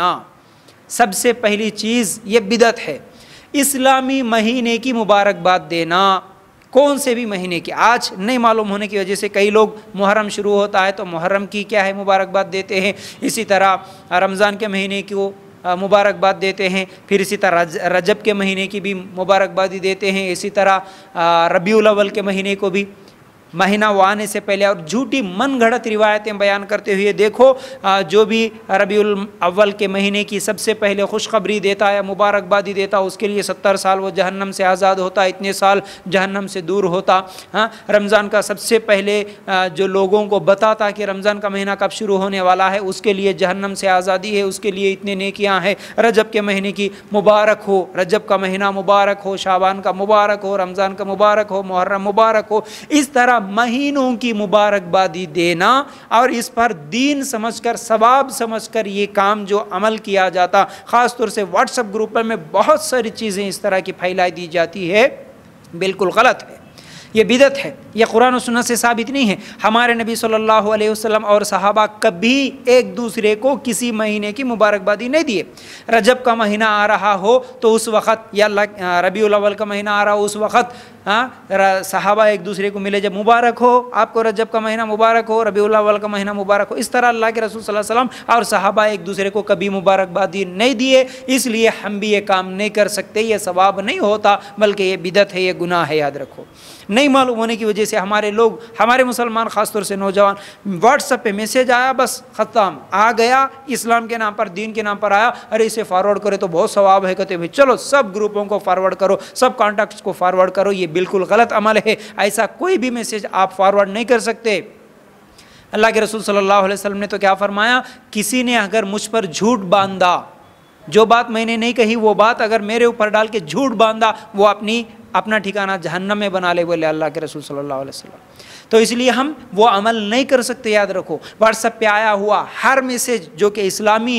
ना हाँ, सबसे पहली चीज़ ये बिदत है इस्लामी महीने की मुबारकबाद देना कौन से भी महीने की आज नहीं मालूम होने की वजह से कई लोग मुहर्रम शुरू होता है तो मुहर्रम की क्या है मुबारकबाद देते हैं इसी तरह रमज़ान के महीने को मुबारकबाद देते हैं फिर इसी तरह रजब के महीने की भी मुबारकबादी देते हैं इसी तरह रबी अलावल के महीने को भी महीना आने से पहले और झूठी मन घड़त रिवायतें बयान करते हुए देखो जो भी रबी अव्वल के महीने की सबसे पहले खुशखबरी देता है मुबारकबादी देता उसके लिए सत्तर साल वो जहन्नम से आज़ाद होता इतने साल जहन्नम से दूर होता हाँ रमज़ान का सबसे पहले जो लोगों को बताता कि रमज़ान का महीना कब शुरू होने वाला है उसके लिए जहन्नम से आज़ादी है उसके लिए इतने नकियाँ हैं रजब के महीने की मुबारक हो रजब का महीना मुबारक हो शाबान का मुबारक हो रमज़ान का मुबारक हो मुहर्रम मुबारक हो इस तरह महीनों की मुबारकबादी देना और इस पर दीन समझकर सवाब समझकर ये काम जो अमल किया जाता ख़ास तौर से व्हाट्सएप ग्रुप में बहुत सारी चीज़ें इस तरह की फैलाई दी जाती है बिल्कुल गलत है ये बिदत है ये कुरान और से साबित नहीं है हमारे नबी सल्लल्लाहु अलैहि वसल्लम और सहाबा कभी एक दूसरे को किसी महीने की मुबारकबादी नहीं दिए रजब का महीना आ रहा हो तो उस वक़्त या रबी अलावल का महीना आ रहा हो उस वक़्त हाँ सहाबा एक दूसरे को मिले जब मुबारक हो आपको रजब का महीना मुबारक हो रबी अलावल का महीना मुबारक हो इस तरह अल्लाह के रसूल वसल्लम और सहाबा एक दूसरे को कभी मुबारकबादी नहीं दिए इसलिए हम भी ये काम नहीं कर सकते ये सवाब नहीं होता बल्कि ये बिदत है ये गुनाह है याद रखो नहीं नहीं मालूम होने की वजह से हमारे लोग हमारे मुसलमान ख़ासतौर से नौजवान व्हाट्सएप पे मैसेज आया बस ख़त्म आ गया इस्लाम के नाम पर दीन के नाम पर आया अरे इसे फॉरवर्ड करे तो बहुत स्वाब है कहते भाई चलो सब ग्रुपों को फॉरवर्ड करो सब कॉन्टैक्ट्स को फॉरवर्ड करो ये बिल्कुल गलत अमल है ऐसा कोई भी मैसेज आप फॉरवर्ड नहीं कर सकते अल्लाह के रसूल सल्लल्लाहु अलैहि वसल्लम ने तो क्या फरमाया किसी ने अगर मुझ पर झूठ बांधा जो बात मैंने नहीं कही वो बात अगर मेरे ऊपर डाल के झूठ बांधा वो अपनी अपना ठिकाना जहन्नम में बना ले बोले अल्लाह के रसूल सल्लल्लाहु अलैहि वसल्लम तो इसलिए हम वो अमल नहीं कर सकते याद रखो व्हाट्सएप पे आया हुआ हर मैसेज जो कि इस्लामी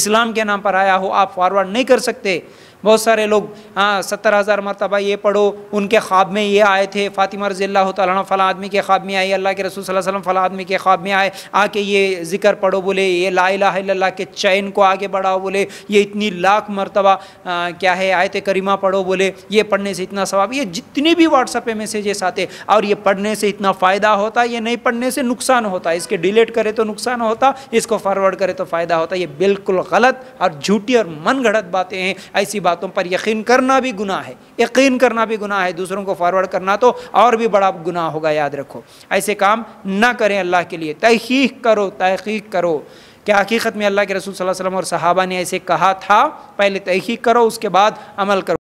इस्लाम के नाम पर आया हो आप फॉरवर्ड नहीं कर सकते बहुत सारे लोग हाँ सत्तर हज़ार मरतबा ये पढ़ो उनके ख्वाब में ये आए थे फ़ातिमा रज़ील्ला तला फ़ला आदमी के ख्वाब में आई अल्लाह के रसूल वसल्लम फ़ला आदमी के ख्वाब में आए आके ये ज़िक्र पढ़ो बोले ये ला लाला के चैन को आगे बढ़ाओ बोले ये इतनी लाख मरतबा क्या है आयत करीमा पढ़ो बोले ये पढ़ने से इतना सवाब ये जितने भी व्हाट्सअप पे मैसेजेस आते और ये पढ़ने से इतना फ़ायदा होता ये नहीं पढ़ने से नुकसान होता इसके डिलीट करे तो नुकसान होता इसको फॉरवर्ड करे तो फ़ायदा होता ये बिल्कुल गलत और झूठी और मन घड़त बातें हैं ऐसी बात बातों पर यकीन करना भी गुनाह है यकीन करना भी गुनाह है दूसरों को फॉरवर्ड करना तो और भी बड़ा गुनाह होगा याद रखो ऐसे काम ना करें अल्लाह के लिए तहकीक करो तहकीक करो क्या हकीकत में अल्लाह के रसूल सल्लल्लाहु अलैहि वसल्लम और सहाबा ने ऐसे कहा था पहले तहकीक करो उसके बाद अमल करो